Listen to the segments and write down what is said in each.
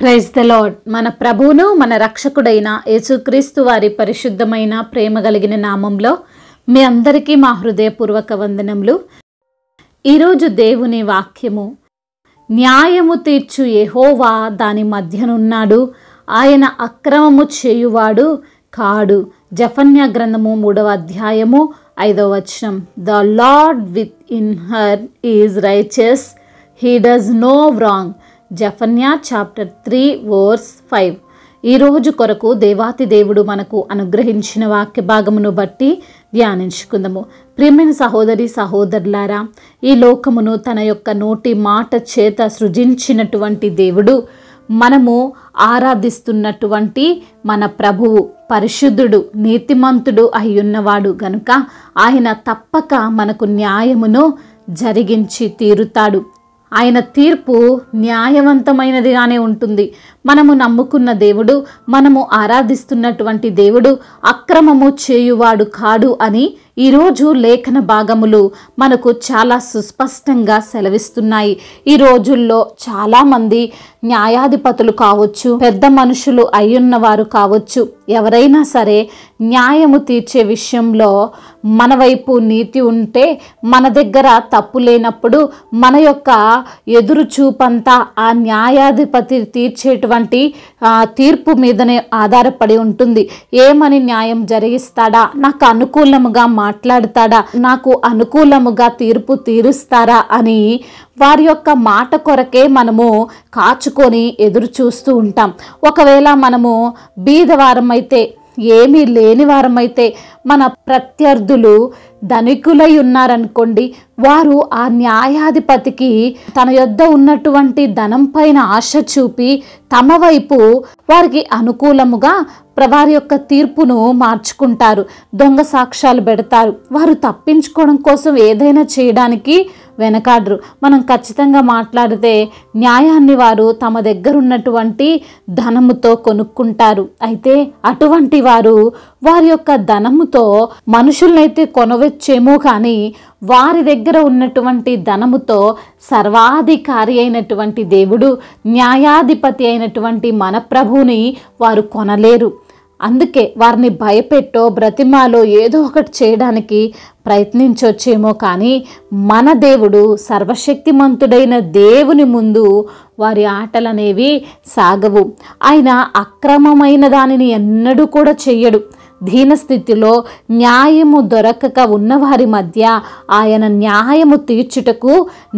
praise the lord మన ప్రభువును మన రక్షకుడైన యేసుక్రీస్తు వారి పరిశుద్ధమైన ప్రేమ కలిగిన నామంలో మీ అందరికీ మా హృదయపూర్వక వందనములు ఈరోజు దేవుని వాక్యము న్యాయము తీర్చు ఎహోవా దాని మధ్యనున్నాడు ఆయన అక్రమము చేయువాడు కాడు జఫన్య గ్రంథము మూడవ అధ్యాయము ఐదవ వచనం the Lord within her is riches he does no wrong జఫన్యా చాప్టర్ త్రీ వర్స్ ఫైవ్ ఈ రోజు కొరకు దేవాతి దేవుడు మనకు అనుగ్రహించిన వాక్య భాగమును బట్టి ధ్యానించుకుందాము ప్రియమైన సహోదరి సహోదరులారా ఈ లోకమును తన యొక్క నోటి మాట చేత సృజించినటువంటి దేవుడు మనము ఆరాధిస్తున్నటువంటి మన ప్రభువు పరిశుద్ధుడు నీతిమంతుడు అయ్యున్నవాడు గనుక ఆయన తప్పక మనకు న్యాయమును జరిగించి తీరుతాడు ఆయన తీర్పు న్యాయవంతమైనదిగానే ఉంటుంది మనము నమ్ముకున్న దేవుడు మనము ఆరాధిస్తున్నటువంటి దేవుడు అక్రమము చేయువాడు కాడు అని ఈరోజు లేఖన భాగములు మనకు చాలా సుస్పష్టంగా సెలవిస్తున్నాయి ఈ రోజుల్లో చాలామంది న్యాయాధిపతులు కావచ్చు పెద్ద మనుషులు అయ్యున్నవారు కావచ్చు ఎవరైనా సరే న్యాయము తీర్చే విషయంలో మన వైపు నీతి ఉంటే మన దగ్గర తప్పు లేనప్పుడు మన యొక్క ఎదురు చూపంతా ఆ న్యాయాధిపతి తీర్చేటువంటి ఇచ్చినటువంటి తీర్పు మీదనే ఆధారపడి ఉంటుంది ఏమని న్యాయం జరిగిస్తాడా నాకు అనుకూలముగా మాట్లాడతాడా నాకు అనుకూలముగా తీర్పు తీరుస్తారా అని వారి యొక్క మాట కొరకే మనము కాచుకొని ఎదురు చూస్తూ ఉంటాం ఒకవేళ మనము బీదవారం అయితే ఏమీ లేని వారమైతే మన ప్రత్యర్థులు ధనికులై ఉన్నారనుకోండి వారు ఆ న్యాయాధిపతికి తన యొద్ద ఉన్నటువంటి ధనం పైన ఆశ చూపి తమ వైపు వారికి అనుకూలముగా వారి యొక్క తీర్పును మార్చుకుంటారు దొంగ సాక్ష్యాలు పెడతారు వారు తప్పించుకోవడం కోసం ఏదైనా చేయడానికి వెనకాడరు మనం ఖచ్చితంగా మాట్లాడితే న్యాయాన్ని వారు తమ దగ్గర ఉన్నటువంటి ధనముతో కొనుక్కుంటారు అయితే అటువంటి వారు వారి యొక్క ధనముతో ధనంతో మనుషులనైతే కొనవచ్చేమో కానీ వారి దగ్గర ఉన్నటువంటి ధనముతో సర్వాధికారి అయినటువంటి దేవుడు న్యాయాధిపతి అయినటువంటి మన వారు కొనలేరు అందుకే వారిని భయపెట్టో బ్రతిమాలో ఏదో ఒకటి చేయడానికి ప్రయత్నించొచ్చేమో కానీ మన దేవుడు సర్వశక్తిమంతుడైన దేవుని ముందు వారి ఆటలు అనేవి సాగవు ఆయన అక్రమమైన దానిని ఎన్నడూ కూడా చెయ్యడు దీనస్థితిలో న్యాయము దొరకక ఉన్నవారి మధ్య ఆయన న్యాయము తీర్చుటకు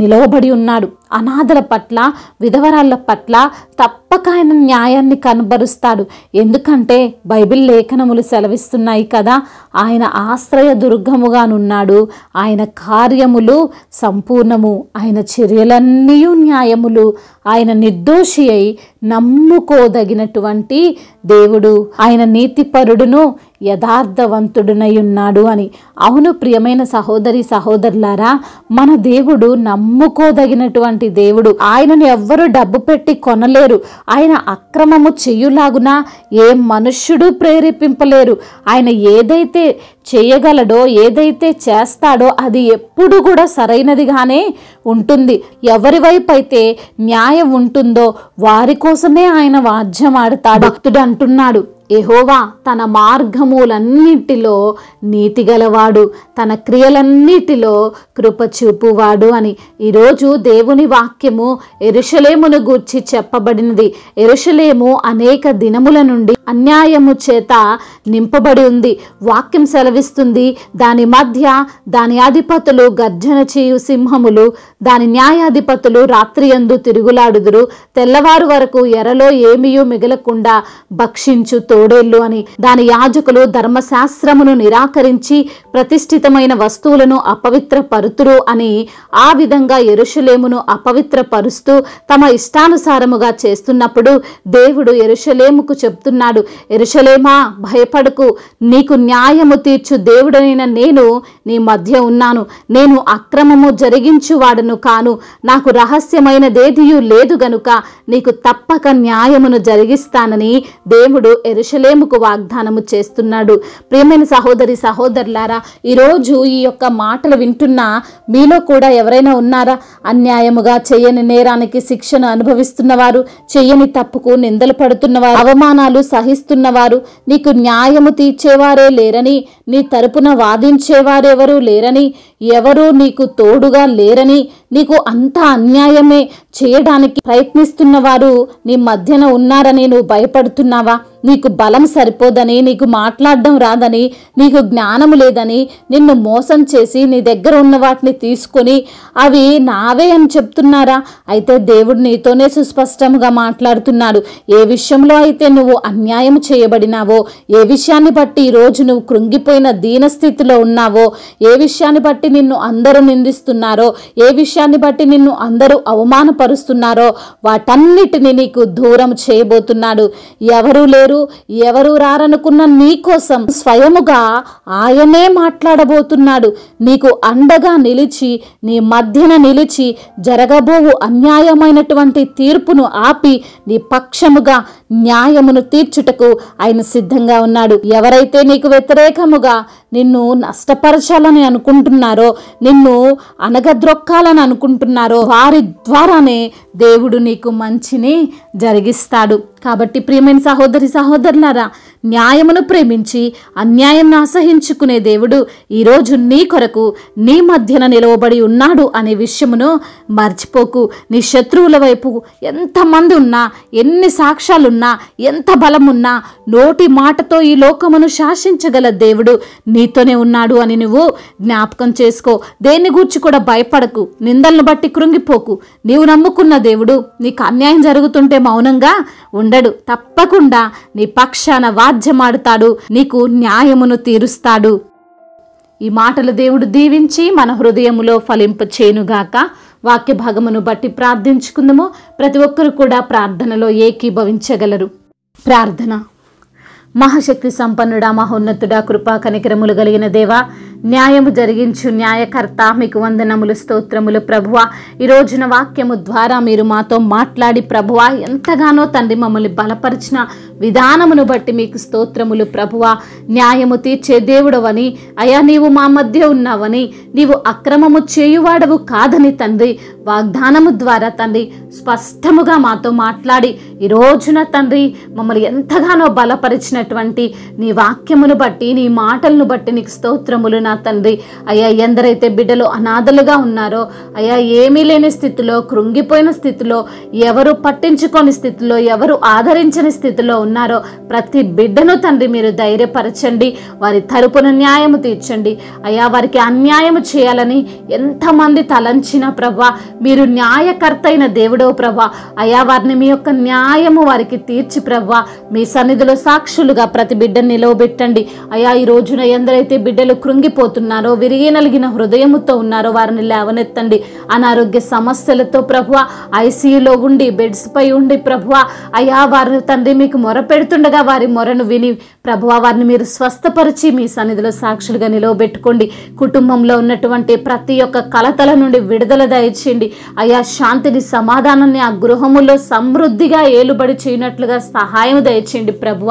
నిలవబడి ఉన్నాడు అనాథల పట్ల విధవరాళ్ళ పట్ల తప్పక ఆయన న్యాయాన్ని కనబరుస్తాడు ఎందుకంటే బైబిల్ లేఖనములు సెలవిస్తున్నాయి కదా ఆయన ఆశ్రయ దుర్గముగానున్నాడు ఆయన కార్యములు సంపూర్ణము ఆయన చర్యలన్నీ న్యాయములు ఆయన నిర్దోషి అయి నమ్ముకోదగినటువంటి దేవుడు ఆయన నీతిపరుడును యథార్థవంతుడునై ఉన్నాడు అని అవును ప్రియమైన సహోదరి సహోదరులారా మన దేవుడు నమ్ముకోదగినటువంటి దేవుడు ఆయనను ఎవ్వరూ డబ్బు పెట్టి కొనలేరు ఆయన అక్రమము చేయులాగున ఏ మనుష్యుడు ప్రేరేపింపలేరు ఆయన ఏదైతే చేయగలడో ఏదైతే చేస్తాడో అది ఎప్పుడు కూడా సరైనదిగానే ఉంటుంది ఎవరి వైపు అయితే న్యాయం ఉంటుందో వారి కోసమే ఆయన వాద్యం ఆడతాడు భక్తుడు అంటున్నాడు ఎహోవా తన మార్గములన్నిటిలో నీతిగలవాడు తన క్రియలన్నిటిలో కృపచూపువాడు అని ఈరోజు దేవుని వాక్యము ఎరుషలేమును గూర్చి చెప్పబడినది ఎరుషలేము అనేక దినముల నుండి అన్యాయము చేత నింపబడి ఉంది వాక్యం సెలవిస్తుంది దాని మధ్య దాని అధిపతులు గర్జన చేయు సింహములు దాని న్యాయాధిపతులు రాత్రి ఎందు తిరుగులాడుదురు తెల్లవారు వరకు ఎరలో ఏమీయూ మిగలకుండా భక్షించుతూ తోడేళ్లు అని దాని యాజకులు ధర్మశాస్త్రమును నిరాకరించి ప్రతిష్ఠితమైన వస్తువులను అపవిత్ర పరుతురు అని ఆ విధంగా ఎరుషులేమును అపవిత్ర పరుస్తూ తమ ఇష్టానుసారముగా చేస్తున్నప్పుడు దేవుడు ఎరుషలేముకు చెప్తున్నాడు ఎరుషలేమా భయపడకు నీకు న్యాయము తీర్చు దేవుడనైన నేను నీ మధ్య ఉన్నాను నేను అక్రమము జరిగించువాడను కాను నాకు రహస్యమైనదేదియూ లేదు గనుక నీకు తప్పక న్యాయమును జరిగిస్తానని దేవుడు ఎరు ఎరుషలేముకు వాగ్దానము చేస్తున్నాడు ప్రియమైన సహోదరి సహోదరులారా ఈరోజు ఈ యొక్క మాటలు వింటున్నా మీలో కూడా ఎవరైనా ఉన్నారా అన్యాయముగా చేయని నేరానికి శిక్షను అనుభవిస్తున్నవారు చేయని తప్పుకు నిందలు పడుతున్నవారు అవమానాలు సహిస్తున్నవారు నీకు న్యాయము తీర్చేవారే లేరని నీ తరపున వాదించేవారెవరూ లేరని ఎవరూ నీకు తోడుగా లేరని నీకు అంత అన్యాయమే చేయడానికి ప్రయత్నిస్తున్న వారు నీ మధ్యన ఉన్నారని నువ్వు భయపడుతున్నావా నీకు బలం సరిపోదని నీకు మాట్లాడడం రాదని నీకు జ్ఞానం లేదని నిన్ను మోసం చేసి నీ దగ్గర ఉన్న వాటిని తీసుకొని అవి నావే అని చెప్తున్నారా అయితే దేవుడు నీతోనే సుస్పష్టంగా మాట్లాడుతున్నాడు ఏ విషయంలో అయితే నువ్వు అన్యాయం చేయబడినావో ఏ విషయాన్ని బట్టి ఈరోజు నువ్వు కృంగిపోయిన దీనస్థితిలో ఉన్నావో ఏ విషయాన్ని బట్టి నిన్ను అందరూ నిందిస్తున్నారో ఏ విషయాన్ని బట్టి నిన్ను అందరూ అవమానపరుస్తున్నారో వాటన్నిటిని నీకు దూరం చేయబోతున్నాడు ఎవరు లేరు ఎవరు రారనుకున్న నీకోసం స్వయముగా ఆయనే మాట్లాడబోతున్నాడు నీకు అండగా నిలిచి నీ మధ్యన నిలిచి జరగబోవు అన్యాయమైనటువంటి తీర్పును ఆపి నీ పక్షముగా న్యాయమును తీర్చుటకు ఆయన సిద్ధంగా ఉన్నాడు ఎవరైతే నీకు వ్యతిరేకముగా నిన్ను నష్టపరచాలని అనుకుంటున్నారు అనుకుంటున్నారో నిన్ను అనగద్రొక్కాలని అనుకుంటున్నారో వారి ద్వారానే దేవుడు నీకు మంచిని జరిగిస్తాడు కాబట్టి ప్రియమైన సహోదరి సహోదరులారా న్యాయమును ప్రేమించి అన్యాయం అసహించుకునే దేవుడు ఈరోజు నీ కొరకు నీ మధ్యన నిలవబడి ఉన్నాడు అనే విషయమును మర్చిపోకు నీ శత్రువుల వైపు ఎంతమంది ఉన్నా ఎన్ని సాక్ష్యాలున్నా ఎంత బలమున్నా నోటి మాటతో ఈ లోకమును శాసించగల దేవుడు నీతోనే ఉన్నాడు అని నువ్వు జ్ఞాపకం చేసుకో దేన్ని గూర్చి కూడా భయపడకు నిందలను బట్టి కృంగిపోకు నీవు నమ్ముకున్న దేవుడు నీకు అన్యాయం జరుగుతుంటే మౌనంగా ఉండడు తప్పకుండా నీ పక్షాన వాద్యమాడుతాడు నీకు న్యాయమును తీరుస్తాడు ఈ మాటలు దేవుడు దీవించి మన హృదయములో ఫలింపు చేయునుగాక వాక్య భాగమును బట్టి ప్రార్థించుకుందాము ప్రతి ఒక్కరు కూడా ప్రార్థనలో ఏకీభవించగలరు ప్రార్థన మహాశక్తి సంపన్నుడా మహోన్నతుడా కృపా కనికరములు కలిగిన దేవా న్యాయము జరిగించు న్యాయకర్త మీకు వందనములు స్తోత్రములు ప్రభువ ఈ రోజున వాక్యము ద్వారా మీరు మాతో మాట్లాడి ప్రభువ ఎంతగానో తండ్రి మమ్మల్ని బలపరిచిన విధానమును బట్టి మీకు స్తోత్రములు ప్రభువ న్యాయము తీర్చే దేవుడవని అయా నీవు మా మధ్య ఉన్నావని నీవు అక్రమము చేయువాడవు కాదని తండ్రి వాగ్దానము ద్వారా తండ్రి స్పష్టముగా మాతో మాట్లాడి ఈ రోజున తండ్రి మమ్మల్ని ఎంతగానో బలపరిచినటువంటి నీ వాక్యమును బట్టి నీ మాటలను బట్టి నీకు స్తోత్రములు నా తండ్రి అయ్యా ఎందరైతే బిడ్డలు అనాథలుగా ఉన్నారో అయ్యా ఏమీ లేని స్థితిలో కృంగిపోయిన స్థితిలో ఎవరు పట్టించుకోని స్థితిలో ఎవరు ఆదరించని స్థితిలో ఉన్నారో ప్రతి బిడ్డను తండ్రి మీరు ధైర్యపరచండి వారి తరపున న్యాయము తీర్చండి అయ్యా వారికి అన్యాయం చేయాలని ఎంతమంది తలంచిన ప్రభా మీరు న్యాయకర్త అయిన దేవుడో ప్రభా అయా వారిని మీ యొక్క న్యాయము వారికి తీర్చి ప్రభా మీ సన్నిధిలో సాక్షులుగా ప్రతి బిడ్డను నిలవబెట్టండి అయా ఈ రోజున ఎందరైతే బిడ్డలు కృంగిపోతున్నారో విరిగి నలిగిన హృదయముతో ఉన్నారో వారిని లేవనెత్తండి అనారోగ్య సమస్యలతో ప్రభు ఐసీయూలో ఉండి బెడ్స్ పై ఉండి ప్రభు అయా వారిని తండ్రి మీకు మొరపెడుతుండగా పెడుతుండగా వారి మొరను విని ప్రభువా వారిని మీరు స్వస్థపరిచి మీ సన్నిధిలో సాక్షులుగా నిలవబెట్టుకోండి కుటుంబంలో ఉన్నటువంటి ప్రతి ఒక్క కలతల నుండి విడుదల దయచేయండి అయా శాంతిని సమాధానాన్ని ఆ గృహములో సమృద్ధిగా ఏలుబడి చేయనట్లుగా సహాయం దయచేయండి ప్రభువ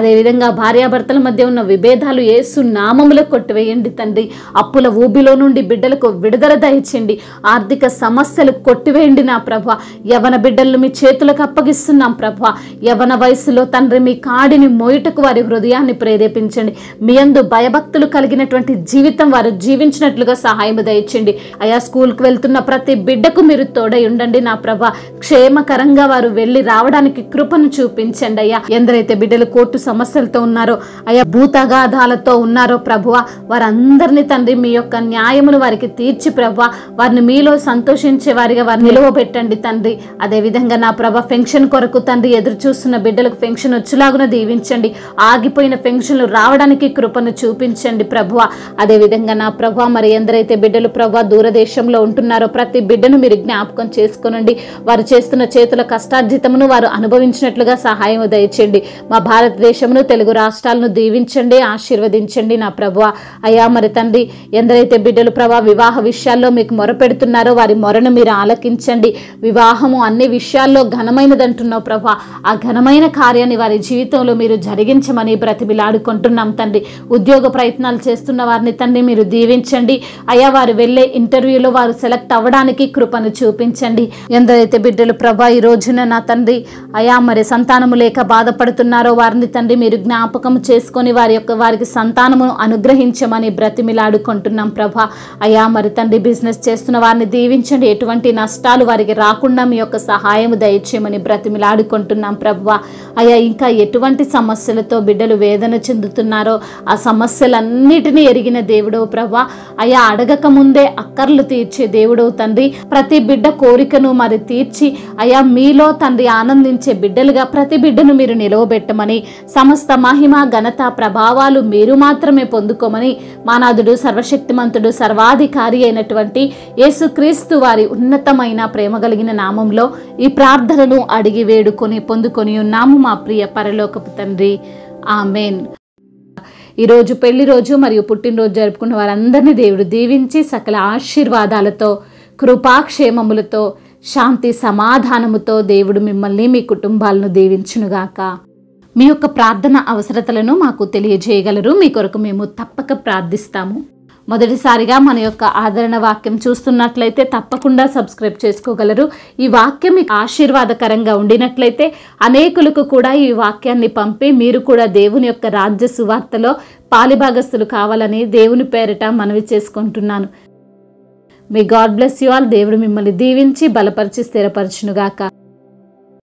అదేవిధంగా భార్యాభర్తల మధ్య ఉన్న విభేదాలు ఏసు నామములో కొట్టివేయండి తండ్రి అప్పుల ఊబిలో నుండి బిడ్డలకు విడుదల దయచేయండి ఆర్థిక సమస్యలు కొట్టివేయండి నా ప్రభు యవన బిడ్డలను మీ చేతులకు అప్పగిస్తున్నాం ప్రభు యవన వయసులో తండ్రి మీ కాడిని మోయుటకు వారి హృదయాన్ని ప్రేరేపించండి మీ అందు భయభక్తులు కలిగినటువంటి జీవితం వారు జీవించినట్లుగా సహాయం దయచండి అయా స్కూల్కి వెళ్తున్న ప్రతి బిడ్డకు మీరు తోడై ఉండండి నా ప్రభా క్షేమకరంగా వారు వెళ్ళి రావడానికి కృపను చూపించండి అయ్యా ఎందరైతే బిడ్డలు కోర్టు సమస్యలతో ఉన్నారో అయా భూతగాధాలతో ఉన్నారో ప్రభువ వారందరినీ తండ్రి మీ యొక్క న్యాయమును వారికి తీర్చి ప్రభు వారిని మీలో సంతోషించే వారిగా వారిని నిలువ పెట్టండి తండ్రి అదేవిధంగా నా ప్రభ పెన్షన్ కొరకు తండ్రి ఎదురు చూస్తున్న బిడ్డలకు పెన్షన్ వచ్చేలాగున దీవించండి ఆగి ఆగిపోయిన పెన్షన్లు రావడానికి కృపను చూపించండి ప్రభువ అదేవిధంగా నా ప్రభు మరి ఎందరైతే బిడ్డలు ప్రభు దూరదేశంలో ఉంటున్నారో ప్రతి బిడ్డను మీరు జ్ఞాపకం చేసుకునండి వారు చేస్తున్న చేతుల కష్టార్జితమును వారు అనుభవించినట్లుగా సహాయం దయచండి మా భారతదేశమును తెలుగు రాష్ట్రాలను దీవించండి ఆశీర్వదించండి నా ప్రభు అయ్యా మరి తండ్రి ఎందరైతే బిడ్డలు ప్రభా వివాహ విషయాల్లో మీకు మొరపెడుతున్నారో వారి మొరను మీరు ఆలకించండి వివాహము అన్ని విషయాల్లో అంటున్నావు ప్రభా ఆ ఘనమైన కార్యాన్ని వారి జీవితంలో మీరు జరిగించమని తండ్రి బ్రతిమిలాడుకుంటున్నాం తండ్రి ఉద్యోగ ప్రయత్నాలు చేస్తున్న వారిని తండ్రి మీరు దీవించండి అయ్యా వారు వెళ్ళే ఇంటర్వ్యూలో వారు సెలెక్ట్ అవ్వడానికి కృపను చూపించండి ఎందరైతే బిడ్డలు ప్రభా ఈ రోజున నా తండ్రి అయా మరి సంతానము లేక బాధపడుతున్నారో వారిని తండ్రి మీరు జ్ఞాపకం చేసుకొని వారి యొక్క వారికి సంతానమును అనుగ్రహించమని బ్రతిమిలాడుకుంటున్నాం ప్రభా అయా మరి తండ్రి బిజినెస్ చేస్తున్న వారిని దీవించండి ఎటువంటి నష్టాలు వారికి రాకుండా మీ యొక్క సహాయం దయచేయమని బ్రతిమిలాడుకుంటున్నాం ప్రభా అయా ఇంకా ఎటువంటి సమస్యలతో బిడ్డ బిడ్డలు వేదన చెందుతున్నారో ఆ సమస్యలన్నిటినీ ఎరిగిన దేవుడవు ప్రభా అయా అడగక ముందే అక్కర్లు తీర్చే దేవుడవు తండ్రి ప్రతి బిడ్డ కోరికను మరి తీర్చి అయా మీలో తండ్రి ఆనందించే బిడ్డలుగా ప్రతి బిడ్డను మీరు నిలవబెట్టమని సమస్త మహిమ ఘనత ప్రభావాలు మీరు మాత్రమే పొందుకోమని మానాదుడు సర్వశక్తిమంతుడు సర్వాధికారి అయినటువంటి యేసుక్రీస్తు వారి ఉన్నతమైన ప్రేమ కలిగిన నామంలో ఈ ప్రార్థనను అడిగి వేడుకొని పొందుకొని ఉన్నాము మా ప్రియ పరలోకపు తండ్రి ఆమెన్ ఈరోజు పెళ్లి రోజు మరియు పుట్టినరోజు జరుపుకున్న వారందరినీ దేవుడు దీవించి సకల ఆశీర్వాదాలతో కృపాక్షేమములతో శాంతి సమాధానముతో దేవుడు మిమ్మల్ని మీ కుటుంబాలను దీవించునుగాక మీ యొక్క ప్రార్థన అవసరతలను మాకు తెలియజేయగలరు మీ కొరకు మేము తప్పక ప్రార్థిస్తాము మొదటిసారిగా మన యొక్క ఆదరణ వాక్యం చూస్తున్నట్లయితే తప్పకుండా సబ్స్క్రైబ్ చేసుకోగలరు ఈ వాక్యం ఆశీర్వాదకరంగా ఉండినట్లయితే అనేకులకు కూడా ఈ వాక్యాన్ని పంపి మీరు కూడా దేవుని యొక్క రాజ్య సువార్తలో పాలిభాగస్తులు కావాలని దేవుని పేరిట మనవి చేసుకుంటున్నాను మీ గాడ్ బ్లెస్ యు ఆల్ దేవుడు మిమ్మల్ని దీవించి బలపరిచి స్థిరపరచునుగాక